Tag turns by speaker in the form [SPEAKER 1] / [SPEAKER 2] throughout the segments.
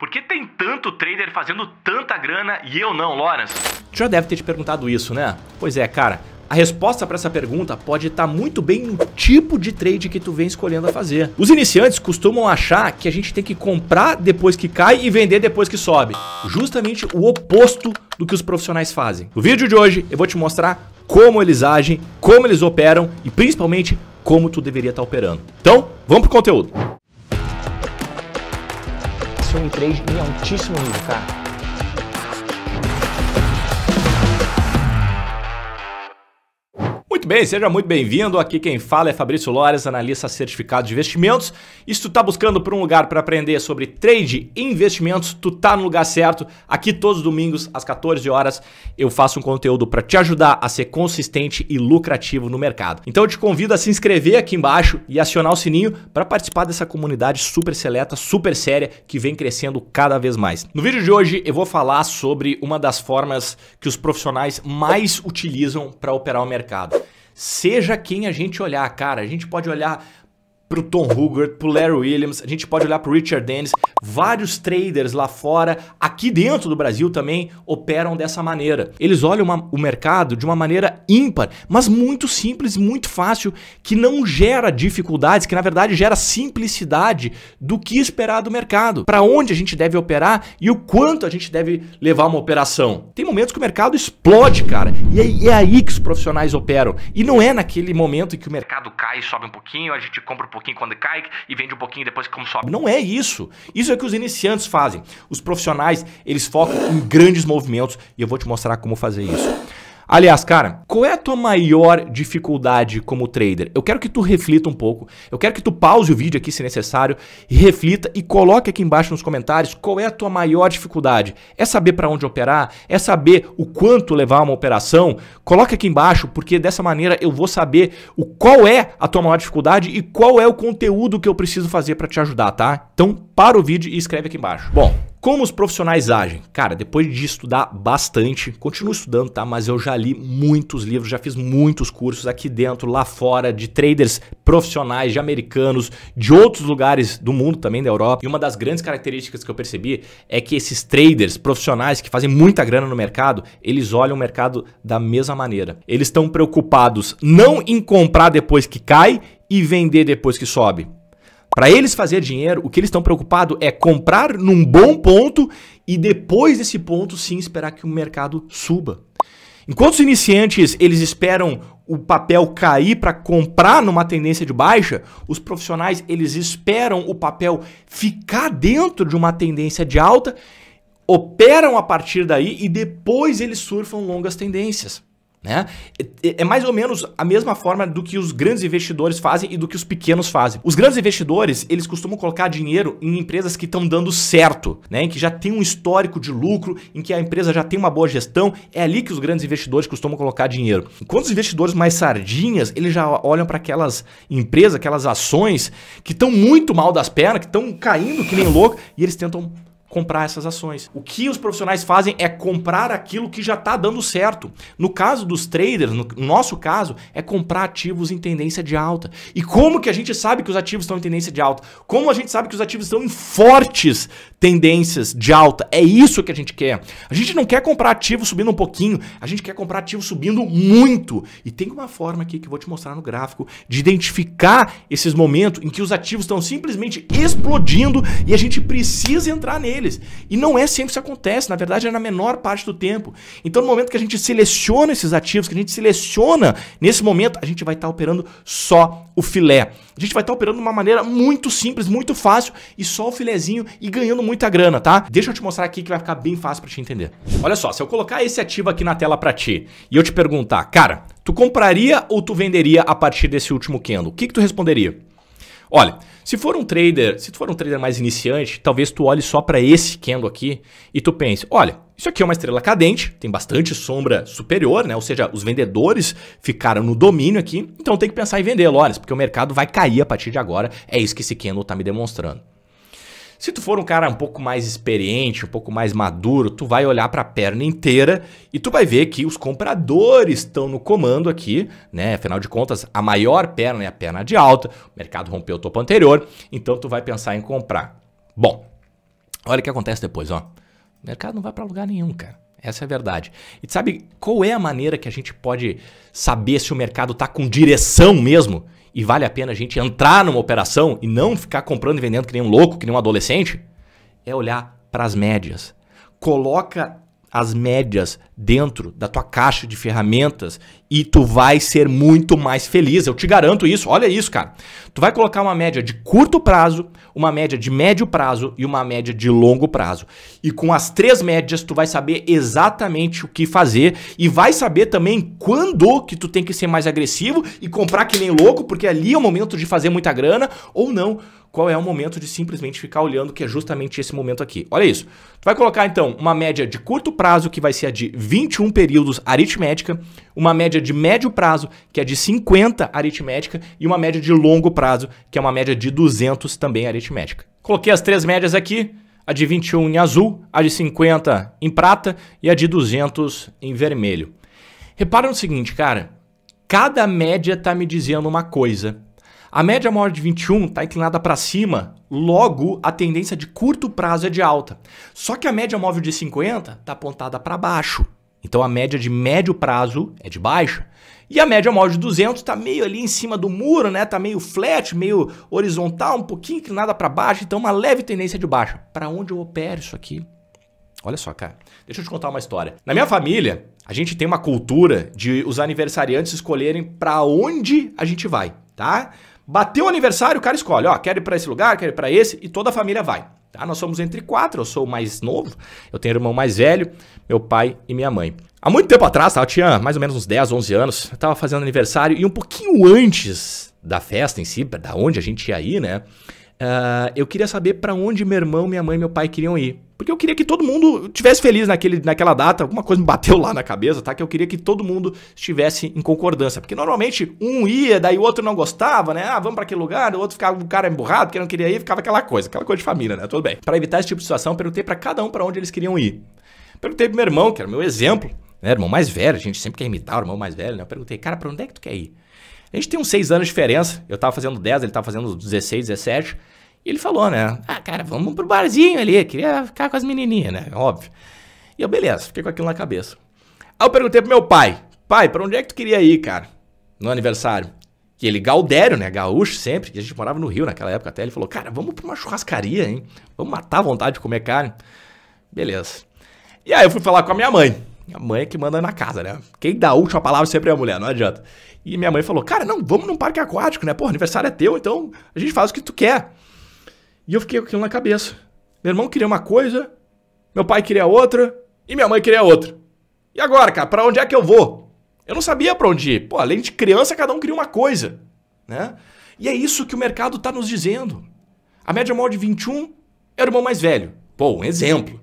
[SPEAKER 1] Por que tem tanto trader fazendo tanta grana e eu não, Lawrence? Já deve ter te perguntado isso, né? Pois é, cara. A resposta para essa pergunta pode estar tá muito bem no tipo de trade que tu vem escolhendo a fazer. Os iniciantes costumam achar que a gente tem que comprar depois que cai e vender depois que sobe. Justamente o oposto do que os profissionais fazem. No vídeo de hoje eu vou te mostrar como eles agem, como eles operam e principalmente como tu deveria estar tá operando. Então, vamos pro conteúdo. Silva 3 em altíssimo nível, cara. Muito bem, seja muito bem-vindo. Aqui quem fala é Fabrício Lores, analista certificado de investimentos. E se tu tá buscando por um lugar para aprender sobre trade e investimentos, tu tá no lugar certo. Aqui todos os domingos às 14 horas eu faço um conteúdo para te ajudar a ser consistente e lucrativo no mercado. Então eu te convido a se inscrever aqui embaixo e acionar o sininho para participar dessa comunidade super seleta, super séria que vem crescendo cada vez mais. No vídeo de hoje eu vou falar sobre uma das formas que os profissionais mais utilizam para operar o mercado. Seja quem a gente olhar, cara. A gente pode olhar pro Tom Hugert, pro Larry Williams, a gente pode olhar pro Richard Dennis, vários traders lá fora, aqui dentro do Brasil também operam dessa maneira. Eles olham uma, o mercado de uma maneira ímpar, mas muito simples, muito fácil, que não gera dificuldades, que na verdade gera simplicidade do que esperar do mercado, para onde a gente deve operar e o quanto a gente deve levar uma operação. Tem momentos que o mercado explode, cara, e é, é aí que os profissionais operam. E não é naquele momento em que o mercado cai, e sobe um pouquinho, a gente compra um pouquinho quando cai e vende um pouquinho depois como sobe. Não é isso. Isso é o que os iniciantes fazem. Os profissionais, eles focam em grandes movimentos e eu vou te mostrar como fazer isso. Aliás, cara, qual é a tua maior dificuldade como trader? Eu quero que tu reflita um pouco, eu quero que tu pause o vídeo aqui se necessário, e reflita e coloque aqui embaixo nos comentários qual é a tua maior dificuldade. É saber para onde operar? É saber o quanto levar uma operação? Coloque aqui embaixo, porque dessa maneira eu vou saber o qual é a tua maior dificuldade e qual é o conteúdo que eu preciso fazer para te ajudar, tá? Então, para o vídeo e escreve aqui embaixo. Bom, como os profissionais agem? Cara, depois de estudar bastante, continuo estudando, tá? Mas eu já li muitos livros, já fiz muitos cursos aqui dentro, lá fora, de traders profissionais, de americanos, de outros lugares do mundo também, da Europa. E uma das grandes características que eu percebi é que esses traders profissionais que fazem muita grana no mercado, eles olham o mercado da mesma maneira. Eles estão preocupados não em comprar depois que cai e vender depois que sobe. Para eles fazer dinheiro, o que eles estão preocupados é comprar num bom ponto e depois desse ponto sim esperar que o mercado suba. Enquanto os iniciantes eles esperam o papel cair para comprar numa tendência de baixa, os profissionais eles esperam o papel ficar dentro de uma tendência de alta, operam a partir daí e depois eles surfam longas tendências. Né? É, é mais ou menos a mesma forma do que os grandes investidores fazem e do que os pequenos fazem. Os grandes investidores, eles costumam colocar dinheiro em empresas que estão dando certo, né? em que já tem um histórico de lucro, em que a empresa já tem uma boa gestão. É ali que os grandes investidores costumam colocar dinheiro. Enquanto os investidores mais sardinhas, eles já olham para aquelas empresas, aquelas ações que estão muito mal das pernas, que estão caindo que nem louco, e eles tentam comprar essas ações. O que os profissionais fazem é comprar aquilo que já está dando certo. No caso dos traders, no nosso caso, é comprar ativos em tendência de alta. E como que a gente sabe que os ativos estão em tendência de alta? Como a gente sabe que os ativos estão em fortes tendências de alta? É isso que a gente quer. A gente não quer comprar ativo subindo um pouquinho, a gente quer comprar ativo subindo muito. E tem uma forma aqui que eu vou te mostrar no gráfico de identificar esses momentos em que os ativos estão simplesmente explodindo e a gente precisa entrar nele eles. E não é sempre que acontece, na verdade é na menor parte do tempo. Então, no momento que a gente seleciona esses ativos, que a gente seleciona, nesse momento a gente vai estar tá operando só o filé. A gente vai estar tá operando de uma maneira muito simples, muito fácil e só o filezinho e ganhando muita grana, tá? Deixa eu te mostrar aqui que vai ficar bem fácil para te entender. Olha só, se eu colocar esse ativo aqui na tela para ti e eu te perguntar, cara, tu compraria ou tu venderia a partir desse último candle? O que que tu responderia? Olha, se for um trader, se tu for um trader mais iniciante, talvez tu olhe só para esse candle aqui e tu pense, olha, isso aqui é uma estrela cadente, tem bastante sombra superior, né? Ou seja, os vendedores ficaram no domínio aqui, então tem que pensar em vender, Lores, porque o mercado vai cair a partir de agora. É isso que esse candle está me demonstrando. Se tu for um cara um pouco mais experiente, um pouco mais maduro, tu vai olhar para a perna inteira e tu vai ver que os compradores estão no comando aqui, né? Afinal de contas, a maior perna é a perna de alta, o mercado rompeu o topo anterior, então tu vai pensar em comprar. Bom, olha o que acontece depois, ó. O mercado não vai para lugar nenhum, cara. Essa é a verdade. E sabe qual é a maneira que a gente pode saber se o mercado está com direção mesmo? e vale a pena a gente entrar numa operação e não ficar comprando e vendendo que nem um louco, que nem um adolescente, é olhar para as médias. Coloca as médias dentro da tua caixa de ferramentas e tu vai ser muito mais feliz. Eu te garanto isso. Olha isso, cara. Tu vai colocar uma média de curto prazo, uma média de médio prazo e uma média de longo prazo. E com as três médias tu vai saber exatamente o que fazer e vai saber também quando que tu tem que ser mais agressivo e comprar que nem louco, porque ali é o momento de fazer muita grana ou não qual é o momento de simplesmente ficar olhando, que é justamente esse momento aqui. Olha isso. Tu vai colocar então uma média de curto prazo, que vai ser a de 21 períodos aritmética, uma média de médio prazo, que é de 50 aritmética, e uma média de longo prazo, que é uma média de 200 também aritmética. Coloquei as três médias aqui, a de 21 em azul, a de 50 em prata e a de 200 em vermelho. Repara no seguinte, cara, cada média está me dizendo uma coisa a média maior de 21 está inclinada para cima, logo a tendência de curto prazo é de alta. Só que a média móvel de 50 está apontada para baixo. Então a média de médio prazo é de baixo. E a média móvel de 200 está meio ali em cima do muro, né? Está meio flat, meio horizontal, um pouquinho inclinada para baixo, então uma leve tendência de baixa. Para onde eu opero isso aqui? Olha só, cara. Deixa eu te contar uma história. Na minha família, a gente tem uma cultura de os aniversariantes escolherem para onde a gente vai, tá? Bateu o aniversário, o cara escolhe, ó, quero ir para esse lugar, quero ir para esse, e toda a família vai. Tá? Nós somos entre quatro, eu sou o mais novo, eu tenho irmão mais velho, meu pai e minha mãe. Há muito tempo atrás, tá? eu tinha mais ou menos uns 10, 11 anos, eu tava fazendo aniversário e um pouquinho antes da festa em si, da onde a gente ia ir, né? Uh, eu queria saber para onde meu irmão, minha mãe e meu pai queriam ir. Porque eu queria que todo mundo tivesse feliz naquele, naquela data. Alguma coisa me bateu lá na cabeça, tá? Que eu queria que todo mundo estivesse em concordância. Porque normalmente um ia, daí o outro não gostava, né? Ah, vamos para aquele lugar, o outro ficava, o cara emburrado, porque não queria ir, ficava aquela coisa, aquela coisa de família, né? Tudo bem. Para evitar esse tipo de situação, perguntei para cada um para onde eles queriam ir. Perguntei pro meu irmão, que era o meu exemplo. Né? Irmão mais velho, a gente sempre quer imitar o irmão mais velho, né? Eu perguntei, cara, pra onde é que tu quer ir? A gente tem uns seis anos de diferença. Eu tava fazendo 10, ele tava fazendo 16, 17. E ele falou, né? Ah, cara, vamos pro barzinho ali. Queria ficar com as menininhas, né? Óbvio. E eu, beleza, fiquei com aquilo na cabeça. Aí eu perguntei pro meu pai: pai, pra onde é que tu queria ir, cara? No aniversário. Que ele, Gaudério, né? Gaúcho sempre, que a gente morava no Rio naquela época até. Ele falou: cara, vamos pra uma churrascaria, hein? Vamos matar a vontade de comer carne. Beleza. E aí eu fui falar com a minha mãe. A mãe é que manda na casa, né? Quem dá a última palavra sempre é a mulher, não adianta. E minha mãe falou: Cara, não, vamos num parque aquático, né? Pô, aniversário é teu, então a gente faz o que tu quer. E eu fiquei com aquilo na cabeça. Meu irmão queria uma coisa, meu pai queria outra e minha mãe queria outra. E agora, cara, para onde é que eu vou? Eu não sabia para onde ir. Pô, além de criança, cada um queria uma coisa, né? E é isso que o mercado está nos dizendo. A média maior de 21 é o irmão mais velho. Pô, um exemplo.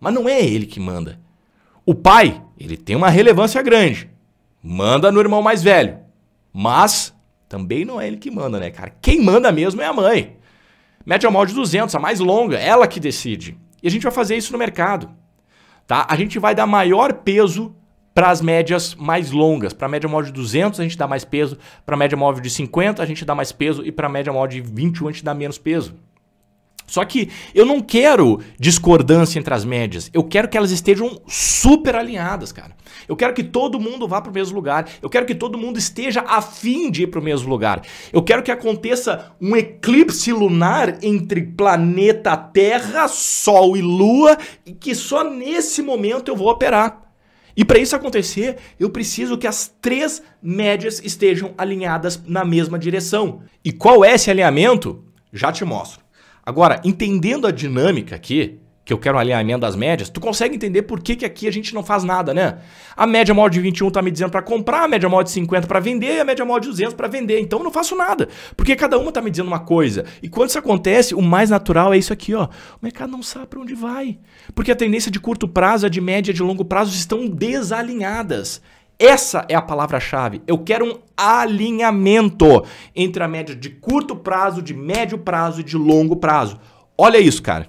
[SPEAKER 1] Mas não é ele que manda. O pai, ele tem uma relevância grande. Manda no irmão mais velho. Mas também não é ele que manda, né, cara? Quem manda mesmo é a mãe. Média móvel de 200, a mais longa, ela que decide. E a gente vai fazer isso no mercado. Tá? A gente vai dar maior peso para as médias mais longas. Para a média móvel de 200, a gente dá mais peso. Para a média móvel de 50, a gente dá mais peso. E para a média móvel de 21, a gente dá menos peso. Só que eu não quero discordância entre as médias. Eu quero que elas estejam super alinhadas, cara. Eu quero que todo mundo vá para o mesmo lugar. Eu quero que todo mundo esteja afim de ir para o mesmo lugar. Eu quero que aconteça um eclipse lunar entre planeta Terra, Sol e Lua e que só nesse momento eu vou operar. E para isso acontecer, eu preciso que as três médias estejam alinhadas na mesma direção. E qual é esse alinhamento? Já te mostro. Agora, entendendo a dinâmica aqui, que eu quero um alinhamento das médias, tu consegue entender por que, que aqui a gente não faz nada, né? A média móvel de 21 tá me dizendo para comprar, a média móvel de 50 para vender e a média móvel de 200 para vender. Então eu não faço nada, porque cada uma tá me dizendo uma coisa. E quando isso acontece, o mais natural é isso aqui, ó. O mercado não sabe para onde vai. Porque a tendência de curto prazo, a de média e de longo prazo estão desalinhadas. Essa é a palavra-chave. Eu quero um alinhamento entre a média de curto prazo, de médio prazo e de longo prazo. Olha isso, cara.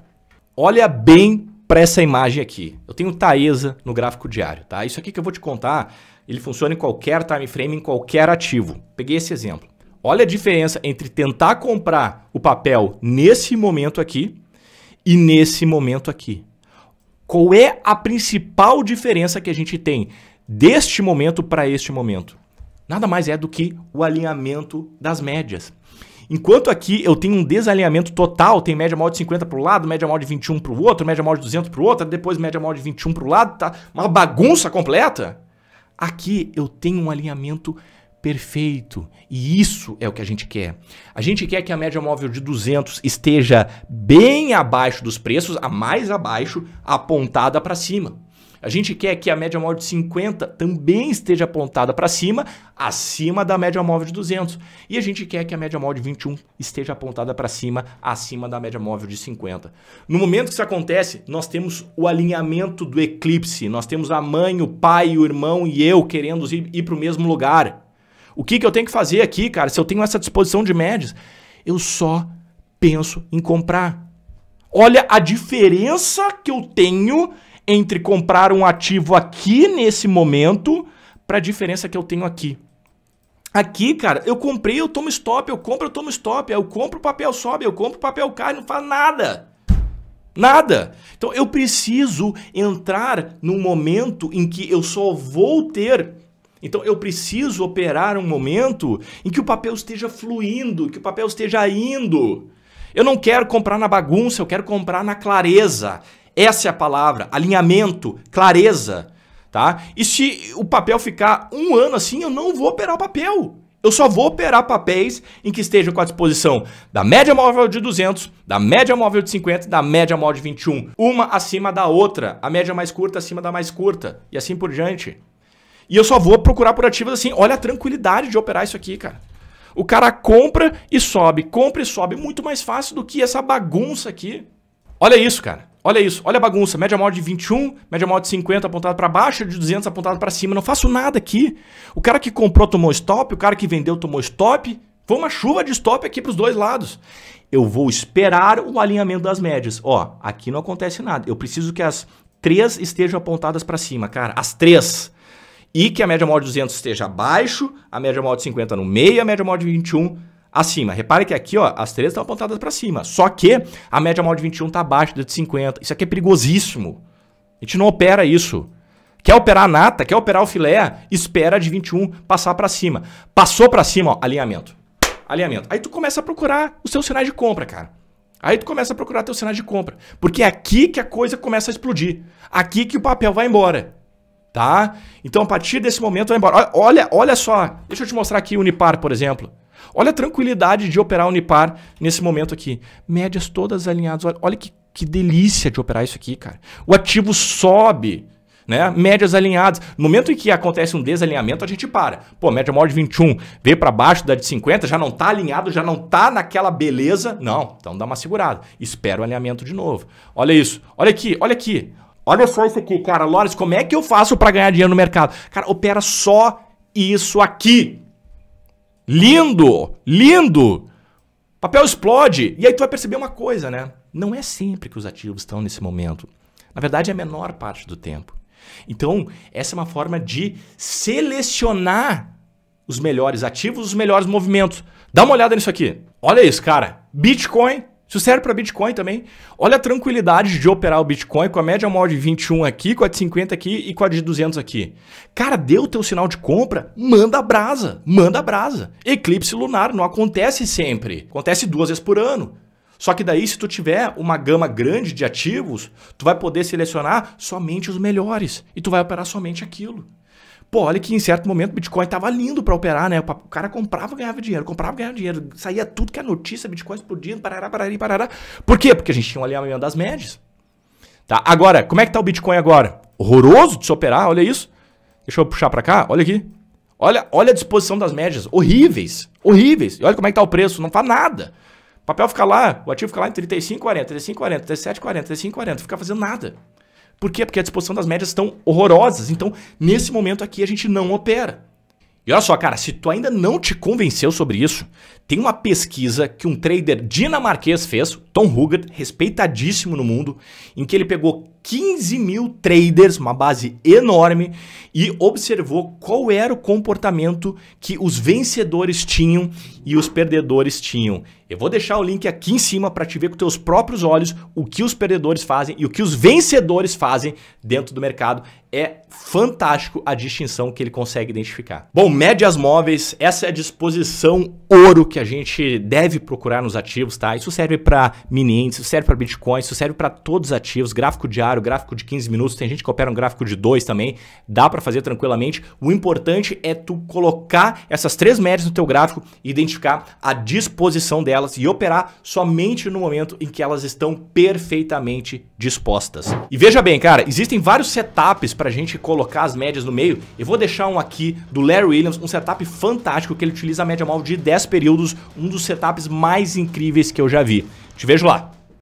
[SPEAKER 1] Olha bem para essa imagem aqui. Eu tenho Taesa no gráfico diário, tá? Isso aqui que eu vou te contar, ele funciona em qualquer time frame, em qualquer ativo. Peguei esse exemplo. Olha a diferença entre tentar comprar o papel nesse momento aqui e nesse momento aqui. Qual é a principal diferença que a gente tem deste momento para este momento. Nada mais é do que o alinhamento das médias. Enquanto aqui eu tenho um desalinhamento total, tem média maior de 50 para o lado, média maior de 21 para o outro, média maior de 200 para o outro, depois média maior de 21 para o lado, tá uma bagunça completa. Aqui eu tenho um alinhamento perfeito. E isso é o que a gente quer. A gente quer que a média móvel de 200 esteja bem abaixo dos preços, a mais abaixo, apontada para cima. A gente quer que a média móvel de 50 também esteja apontada para cima, acima da média móvel de 200. E a gente quer que a média móvel de 21 esteja apontada para cima, acima da média móvel de 50. No momento que isso acontece, nós temos o alinhamento do eclipse. Nós temos a mãe, o pai, o irmão e eu querendo ir, ir para o mesmo lugar. O que, que eu tenho que fazer aqui, cara? Se eu tenho essa disposição de médias, eu só penso em comprar. Olha a diferença que eu tenho entre comprar um ativo aqui nesse momento para a diferença que eu tenho aqui. Aqui, cara, eu comprei, eu tomo stop, eu compro, eu tomo stop, eu compro, o papel sobe, eu compro, o papel cai, não faz nada. Nada. Então eu preciso entrar num momento em que eu só vou ter. Então eu preciso operar um momento em que o papel esteja fluindo, que o papel esteja indo. Eu não quero comprar na bagunça, eu quero comprar na clareza. Essa é a palavra, alinhamento, clareza, tá? E se o papel ficar um ano assim, eu não vou operar o papel. Eu só vou operar papéis em que estejam com a disposição da média móvel de 200, da média móvel de 50, da média móvel de 21, uma acima da outra, a média mais curta acima da mais curta e assim por diante. E eu só vou procurar por ativos assim, olha a tranquilidade de operar isso aqui, cara. O cara compra e sobe, compra e sobe, muito mais fácil do que essa bagunça aqui. Olha isso, cara. Olha isso, olha a bagunça. Média maior de 21, média maior de 50 apontado para baixo, de 200 apontado para cima. Não faço nada aqui. O cara que comprou tomou stop, o cara que vendeu tomou stop. Foi uma chuva de stop aqui para os dois lados. Eu vou esperar o alinhamento das médias. Ó, aqui não acontece nada. Eu preciso que as três estejam apontadas para cima, cara. As três. E que a média maior de 200 esteja abaixo, a média maior de 50 no meio, a média maior de 21 acima. Repare que aqui, ó, as três estão apontadas para cima. Só que a média móvel de 21 está abaixo da de 50. Isso aqui é perigosíssimo. A gente não opera isso. Quer operar a nata, quer operar o filé, espera de 21 passar para cima. Passou para cima, ó, alinhamento. Alinhamento. Aí tu começa a procurar os seus sinais de compra, cara. Aí tu começa a procurar teu sinais de compra. Porque é aqui que a coisa começa a explodir. Aqui que o papel vai embora. Tá? Então, a partir desse momento, vai embora. Olha, olha só. Deixa eu te mostrar aqui o Unipar, por exemplo. Olha a tranquilidade de operar a Unipar nesse momento aqui. Médias todas alinhadas. Olha, olha que, que delícia de operar isso aqui, cara. O ativo sobe. Né? Médias alinhadas. No momento em que acontece um desalinhamento, a gente para. Pô, média maior de 21 veio para baixo da de 50, já não tá alinhado, já não tá naquela beleza. Não, então dá uma segurada. Espera o alinhamento de novo. Olha isso. Olha aqui, olha aqui. Olha só isso aqui, cara. Lores. como é que eu faço para ganhar dinheiro no mercado? Cara, opera só isso aqui. Lindo, lindo. Papel explode. E aí tu vai perceber uma coisa, né? Não é sempre que os ativos estão nesse momento. Na verdade, é a menor parte do tempo. Então, essa é uma forma de selecionar os melhores ativos, os melhores movimentos. Dá uma olhada nisso aqui. Olha isso, cara. Bitcoin isso serve para Bitcoin também. Olha a tranquilidade de operar o Bitcoin com a média maior de 21 aqui, com a de 50 aqui e com a de 200 aqui. Cara, deu o teu sinal de compra? Manda brasa, manda brasa. Eclipse lunar não acontece sempre. Acontece duas vezes por ano. Só que daí, se tu tiver uma gama grande de ativos, tu vai poder selecionar somente os melhores e tu vai operar somente aquilo. Pô, olha que em certo momento o Bitcoin tava lindo para operar, né? O cara comprava, ganhava dinheiro, comprava, ganhava dinheiro. Saía tudo que é notícia, Bitcoin explodindo, parará, parará, parará. Por quê? Porque a gente tinha um alinhamento das médias. Tá? Agora, como é que tá o Bitcoin agora? Horroroso de se operar, olha isso. Deixa eu puxar para cá, olha aqui. Olha, olha a disposição das médias, horríveis, horríveis. E olha como é que tá o preço, não faz nada. O papel fica lá, o ativo fica lá em 35,40, 35,40, 37,40, 35,40, 37, fica fazendo nada. Por quê? Porque a disposição das médias estão horrorosas. Então, nesse momento aqui, a gente não opera. E olha só, cara, se tu ainda não te convenceu sobre isso, tem uma pesquisa que um trader dinamarquês fez, Tom Hugard, respeitadíssimo no mundo, em que ele pegou 15 mil traders, uma base enorme, e observou qual era o comportamento que os vencedores tinham e os perdedores tinham. Eu vou deixar o link aqui em cima para te ver com teus próprios olhos o que os perdedores fazem e o que os vencedores fazem dentro do mercado. É fantástico a distinção que ele consegue identificar. Bom, médias móveis, essa é a disposição ouro que a gente deve procurar nos ativos, tá? Isso serve para mini índice, isso serve para Bitcoin, isso serve para todos os ativos, gráfico diário diário, gráfico de 15 minutos, tem gente que opera um gráfico de 2 também, dá para fazer tranquilamente. O importante é tu colocar essas três médias no teu gráfico e identificar a disposição delas e operar somente no momento em que elas estão perfeitamente dispostas. E veja bem, cara, existem vários setups para a gente colocar as médias no meio. Eu vou deixar um aqui do Larry Williams, um setup fantástico que ele utiliza a média móvel de 10 períodos, um dos setups mais incríveis que eu já vi. Te vejo lá.